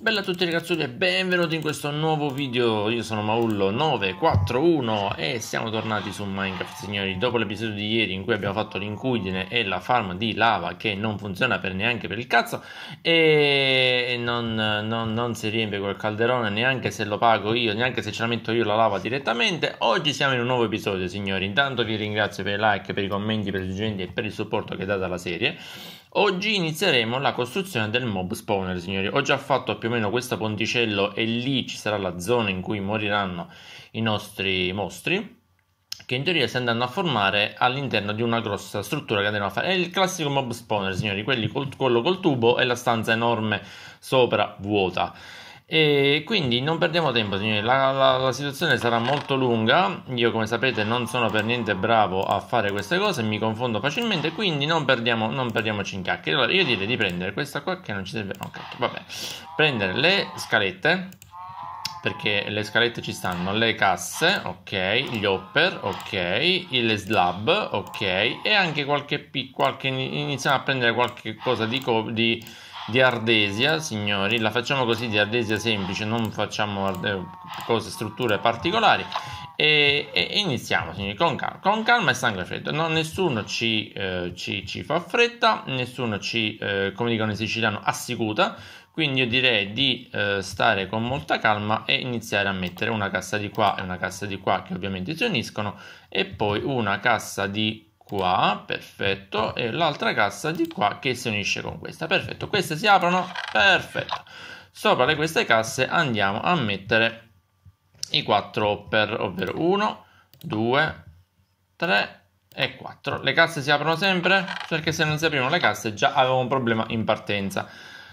Bella a tutti ragazzi e benvenuti in questo nuovo video, io sono Maullo941 e siamo tornati su Minecraft signori Dopo l'episodio di ieri in cui abbiamo fatto l'incudine e la farm di lava che non funziona per neanche per il cazzo E non, non, non si riempie quel calderone neanche se lo pago io, neanche se ce la metto io la lava direttamente Oggi siamo in un nuovo episodio signori, intanto vi ringrazio per i like, per i commenti, per i suggerimenti e per il supporto che date alla serie Oggi inizieremo la costruzione del mob spawner, signori. Ho già fatto più o meno questo ponticello e lì ci sarà la zona in cui moriranno i nostri mostri che in teoria si andranno a formare all'interno di una grossa struttura che andremo a fare. È il classico mob spawner, signori, quelli col collo col tubo e la stanza enorme sopra vuota. E quindi non perdiamo tempo, signori, la, la, la, situazione sarà molto lunga. Io, come sapete, non sono per niente bravo a fare queste cose, mi confondo facilmente, quindi non, perdiamo, non perdiamoci in chiacchiere. Allora, io direi di prendere questa qua che non ci serve. No, cacchio, vabbè. Prendere le scalette, perché le scalette ci stanno, le casse, ok, gli hopper, ok, le slab, ok, e anche qualche... qualche iniziamo a prendere qualche cosa di... di di ardesia, signori, la facciamo così di ardesia semplice, non facciamo cose, strutture particolari e, e, iniziamo, signori, con calma, con calma e sangue freddo. No, nessuno ci, eh, ci, ci, fa fretta, nessuno ci, eh, come dicono i siciliani, assicuta, quindi io direi di eh, stare con molta calma e iniziare a mettere una cassa di qua e una cassa di qua che ovviamente si uniscono e poi una cassa di qua, perfetto, e l'altra cassa di qua che si unisce con questa, perfetto, queste si aprono, perfetto. Sopra le queste casse andiamo a mettere i quattro hopper, ovvero 1, 2, 3 e 4. Le casse si aprono sempre perché se non si aprono le casse già avevo un problema in partenza.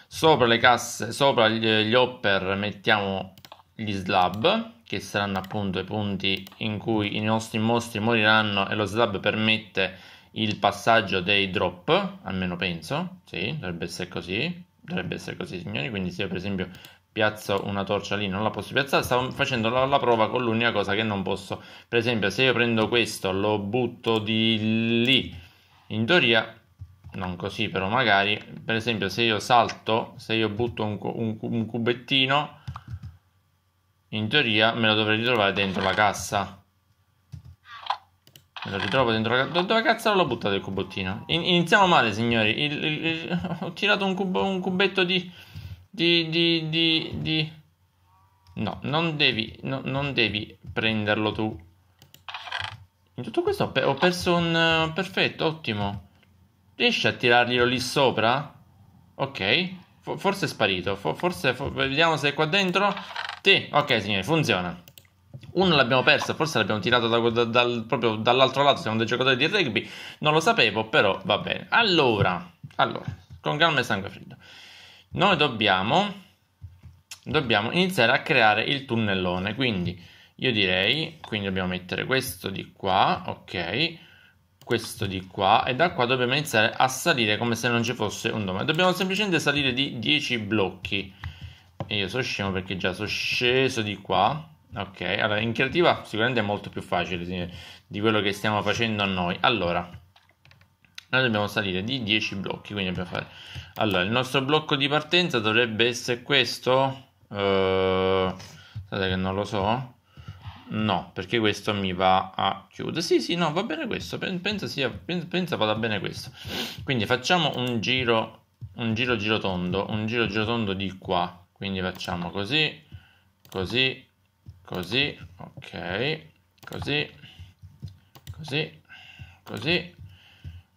Sopra le casse, sopra gli, gli hopper mettiamo gli slab che saranno appunto i punti in cui i nostri mostri moriranno e lo slab permette il passaggio dei drop, almeno penso, sì, dovrebbe essere così, dovrebbe essere così signori, quindi se io per esempio piazzo una torcia lì non la posso piazzare, stavo facendo la, la prova con l'unica cosa che non posso, per esempio se io prendo questo, lo butto di lì, in teoria non così però magari, per esempio se io salto, se io butto un, un, un cubettino, in teoria me lo dovrei ritrovare dentro la cassa me lo ritrovo dentro la cassa dove cazzo l'ho buttato il cubottino in iniziamo male signori il, il, il, ho tirato un, cubo, un cubetto di di, di di di no non devi no, non devi prenderlo tu in tutto questo ho, pe ho perso un uh, perfetto ottimo riesci a tirarglielo lì sopra ok F forse è sparito F forse vediamo se è qua dentro sì, ok signori, funziona. Uno l'abbiamo perso, forse l'abbiamo tirato da, da, dal, proprio dall'altro lato, siamo dei giocatori di rugby, non lo sapevo, però va bene. Allora, allora con calma e sangue freddo, noi dobbiamo, dobbiamo iniziare a creare il tunnellone, quindi io direi, quindi dobbiamo mettere questo di qua, ok, questo di qua, e da qua dobbiamo iniziare a salire come se non ci fosse un domani. Dobbiamo semplicemente salire di 10 blocchi e io sono scemo perché già sono sceso di qua. Ok, allora in creativa sicuramente è molto più facile di, di quello che stiamo facendo noi. Allora, noi dobbiamo salire di 10 blocchi, quindi dobbiamo fare... Allora, il nostro blocco di partenza dovrebbe essere questo. Uh, eh, Sapete che non lo so. No, perché questo mi va a chiudere. Sì, sì, no, va bene questo. Pensa, sia, pensa vada bene questo. Quindi facciamo un giro, un giro giro tondo, un giro giro tondo di qua quindi facciamo così così così ok così così così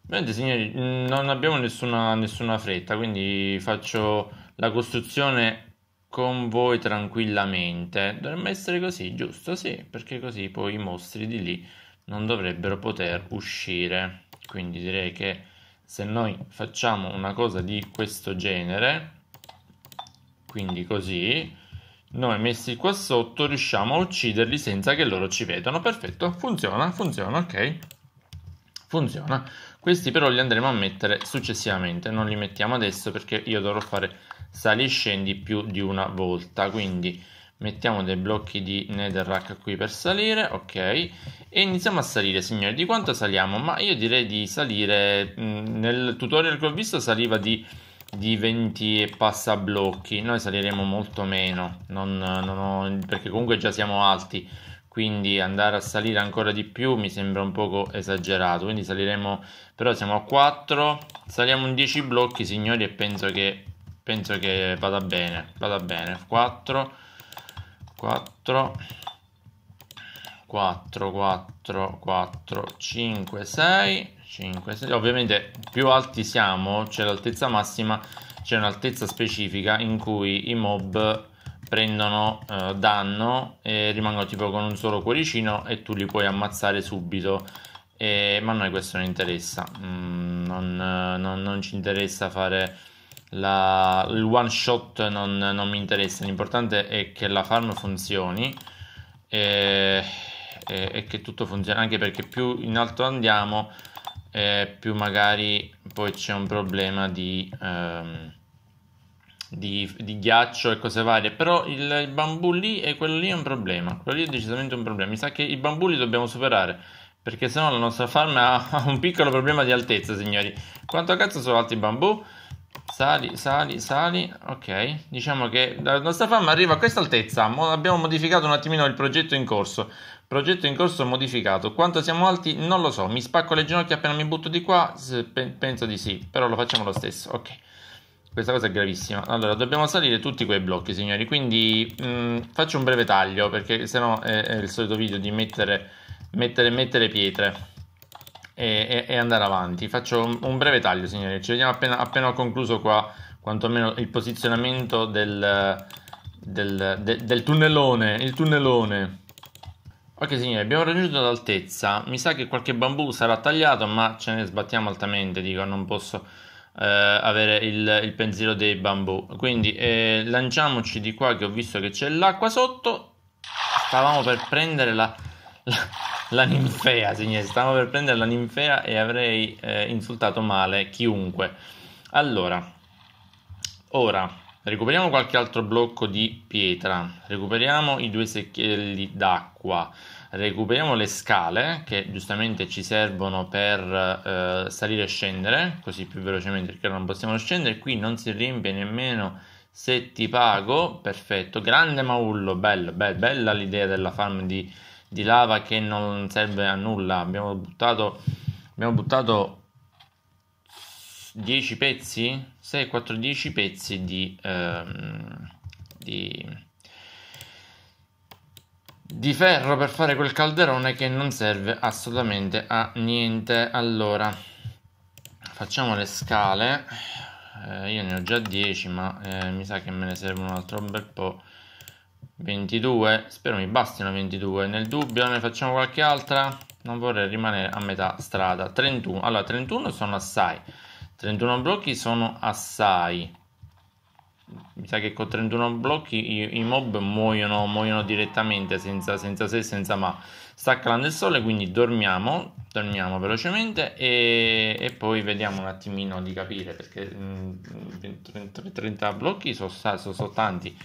Bene, signori non abbiamo nessuna, nessuna fretta quindi faccio la costruzione con voi tranquillamente dovrebbe essere così giusto sì perché così poi i mostri di lì non dovrebbero poter uscire quindi direi che se noi facciamo una cosa di questo genere quindi così noi messi qua sotto riusciamo a ucciderli senza che loro ci vedano perfetto funziona funziona ok funziona questi però li andremo a mettere successivamente non li mettiamo adesso perché io dovrò fare sali e scendi più di una volta quindi mettiamo dei blocchi di netherrack qui per salire ok e iniziamo a salire signori di quanto saliamo ma io direi di salire mh, mm, nel tutorial che ho visto saliva di di 20 e passa blocchi, noi saliremo molto meno, non, non ho, perché comunque già siamo alti, quindi andare a salire ancora di più mi sembra un poco esagerato, quindi saliremo, però siamo a 4, saliamo un 10 blocchi signori e penso che, penso che vada bene, vada bene, 4, 4, 4, 4, 4, 5, 6, 5, 6. Ovviamente più alti siamo, c'è l'altezza massima, c'è un'altezza specifica in cui i mob prendono eh, danno e rimangono tipo con un solo cuoricino e tu li puoi ammazzare subito. E, ma a noi questo non interessa, mm, non, non, non, ci interessa fare la, il one shot, non, non mi interessa, l'importante è che la farm funzioni. E, e, che tutto funzioni, anche perché più in alto andiamo eh, più magari poi c'è un problema di, ehm, di, di, ghiaccio e cose varie. Però il, il bambù lì e quello lì è un problema. Quello lì è decisamente un problema. Mi sa che i bambù li dobbiamo superare. Perché sennò la nostra farm ha un piccolo problema di altezza, signori. Quanto cazzo sono alti i bambù? Sali, sali, sali. Ok, diciamo che la nostra farm arriva a questa altezza. Abbiamo modificato un attimino il progetto in corso. Progetto in corso modificato. Quanto siamo alti? Non lo so. Mi spacco le ginocchia appena mi butto di qua? Penso di sì, però lo facciamo lo stesso. Ok. Questa cosa è gravissima. Allora, dobbiamo salire tutti quei blocchi, signori. Quindi mh, mm, faccio un breve taglio, perché sennò è, è il solito video di mettere, mettere, mettere pietre e, e, e, andare avanti. Faccio un, breve taglio, signori. Ci vediamo appena, appena ho concluso qua, quantomeno il posizionamento del, del, de, del tunnellone. Il tunnellone. Ok signori, abbiamo raggiunto l'altezza, mi sa che qualche bambù sarà tagliato ma ce ne sbattiamo altamente, dico, non posso eh, avere il, il, pensiero dei bambù. Quindi eh, lanciamoci di qua che ho visto che c'è l'acqua sotto, stavamo per prendere la, la, la ninfea, signore, stavamo per prendere la ninfea e avrei eh, insultato male chiunque. Allora, ora Recuperiamo qualche altro blocco di pietra, recuperiamo i due secchielli d'acqua, recuperiamo le scale che giustamente ci servono per eh, salire e scendere, così più velocemente perché non possiamo scendere, qui non si riempie nemmeno se ti pago, perfetto, grande maullo, bello, bello bella l'idea della farm di, di lava che non serve a nulla, abbiamo buttato, abbiamo buttato 10 pezzi 6 4 10 pezzi di, ehm, di, di ferro per fare quel calderone che non serve assolutamente a niente allora facciamo le scale eh, io ne ho già 10 ma eh, mi sa che me ne serve un altro bel po' 22 spero mi bastino 22 nel dubbio ne facciamo qualche altra non vorrei rimanere a metà strada 31 allora 31 sono assai 31 blocchi sono assai. Mi sa che con 31 blocchi i, i mob muoiono, muoiono direttamente senza, senza se senza ma. Sta calando il sole, quindi dormiamo, dormiamo velocemente e, e poi vediamo un attimino di capire perché mh, 30, 30 blocchi sono so, so tanti.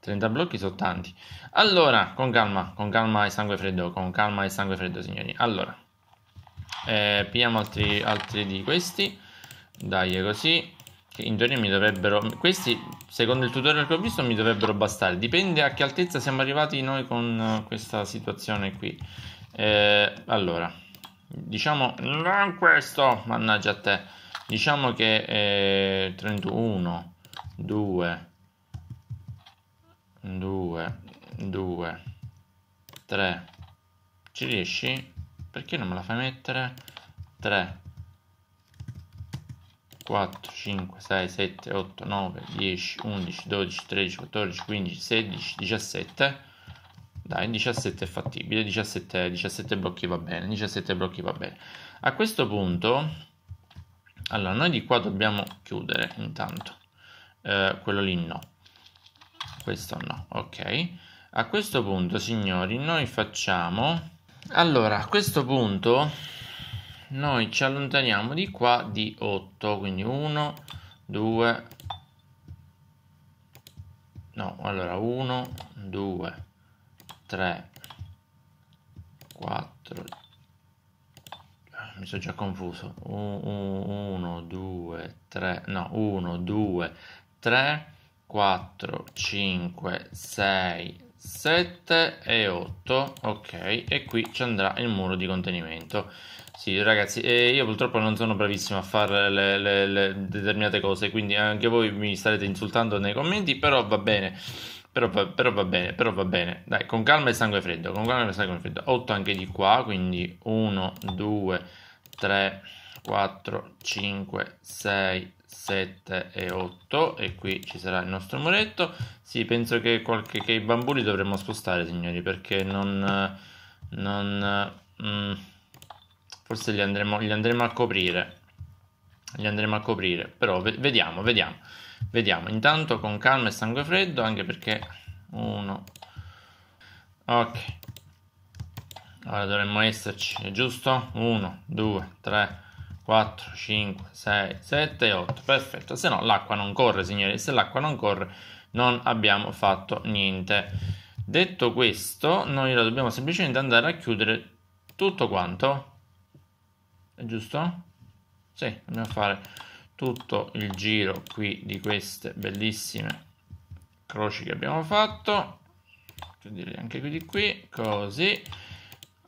30 blocchi sono tanti. Allora, con calma, con calma e sangue freddo, con calma e sangue freddo, signori. Allora, eh, pigliamo altri, altri di questi. Dai, così. In teoria mi dovrebbero... Questi, secondo il tutorial che ho visto, mi dovrebbero bastare. Dipende a che altezza siamo arrivati noi con eh, questa situazione qui. Eh, allora, diciamo... Non questo, mannaggia a te. Diciamo che eh, 31, 2, 2, 2, 3. Ci riesci? Perché non me la fai mettere? 3 4, 5, 6, 7, 8, 9, 10, 11, 12, 13, 14, 15, 16, 17. Dai, 17 è fattibile, 17, 17 blocchi va bene, 17 blocchi va bene. A questo punto, allora, noi di qua dobbiamo chiudere intanto. Eh, quello lì no. Questo no, ok. A questo punto, signori, noi facciamo... Allora, a questo punto noi ci allontaniamo di qua di 8 quindi 1 2 no allora 1 2 3 4 mi sono già confuso 1 2 3 no 1 2 3 4 5 6 7 e 8 ok e qui ci andrà il muro di contenimento sì ragazzi eh, io purtroppo non sono bravissimo a fare le, le, le determinate cose quindi anche voi mi starete insultando nei commenti però va bene però va, però va, bene, però va bene. Dai, con calma e sangue freddo, con calma e sangue freddo. 8 anche di qua, quindi 1, 2, 3, 4, 5, 6, 7 e 8 e qui ci sarà il nostro muretto sì penso che, qualche, che i bambini dovremmo spostare signori perché non, non mm, forse li andremo, li andremo a coprire li andremo a coprire però vediamo vediamo vediamo intanto con calma e sangue freddo anche perché uno ok ora dovremmo esserci è giusto 1 2 3 4, 5, 6, 7 8. Perfetto, se no l'acqua non corre, signori. Se l'acqua non corre, non abbiamo fatto niente. Detto questo, noi la dobbiamo semplicemente andare a chiudere tutto quanto. È giusto? Sì, andiamo a fare tutto il giro qui di queste bellissime croci che abbiamo fatto. Chiuderli anche qui di qui, così.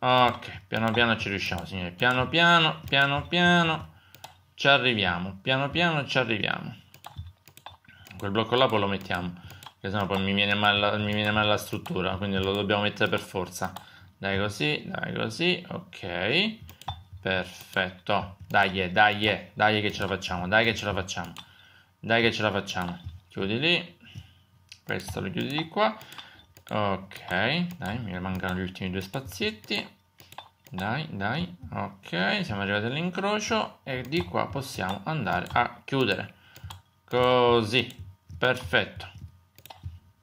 Ok, piano piano ci riusciamo, signori. Piano piano, piano piano, ci arriviamo. Piano piano ci arriviamo. Quel blocco là poi lo mettiamo, perché sennò poi mi viene male, mi viene male la struttura, quindi lo dobbiamo mettere per forza. Dai così, dai così, ok. Perfetto. Dai, dai, dai che ce la facciamo, dai che ce la facciamo. Dai che ce la facciamo. Chiudi lì. Questo lo chiudi di qua ok dai mi mancano gli ultimi due spazietti dai dai ok siamo arrivati all'incrocio e di qua possiamo andare a chiudere così perfetto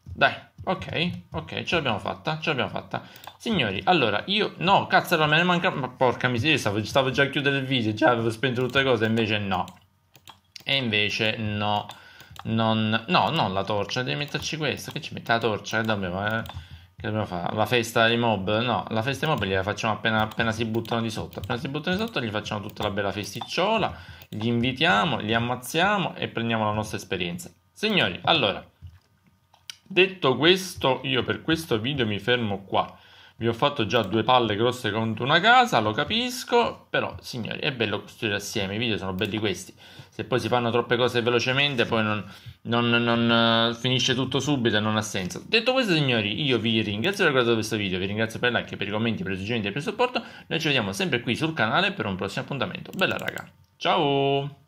dai Ok, ok, ce l'abbiamo fatta, ce l'abbiamo fatta. Signori, allora, io... No, cazzo, me ne manca... Ma porca miseria, stavo, stavo già a chiudere il video, già avevo spento tutte le cose, invece no. E invece no. Non, no, non la torcia, devi metterci questa. Che ci mette la torcia? Che eh, dobbiamo, eh? che dobbiamo fare? La festa dei mob? No, la festa dei mob gliela facciamo appena, appena, si buttano di sotto. Appena si buttano di sotto, gli facciamo tutta la bella festicciola. Gli invitiamo, li ammazziamo e prendiamo la nostra esperienza. Signori, allora, detto questo, io per questo video mi fermo qua. Vi ho fatto già due palle grosse contro una casa, lo capisco, però signori è bello costruire assieme, i video sono belli questi se poi si fanno troppe cose velocemente, poi non, non, non uh, finisce tutto subito e non ha senso. Detto questo, signori, io vi ringrazio per aver guardato questo video, vi ringrazio per il like, per i commenti, per i suggerimenti e per il supporto. Noi ci vediamo sempre qui sul canale per un prossimo appuntamento. Bella raga, ciao!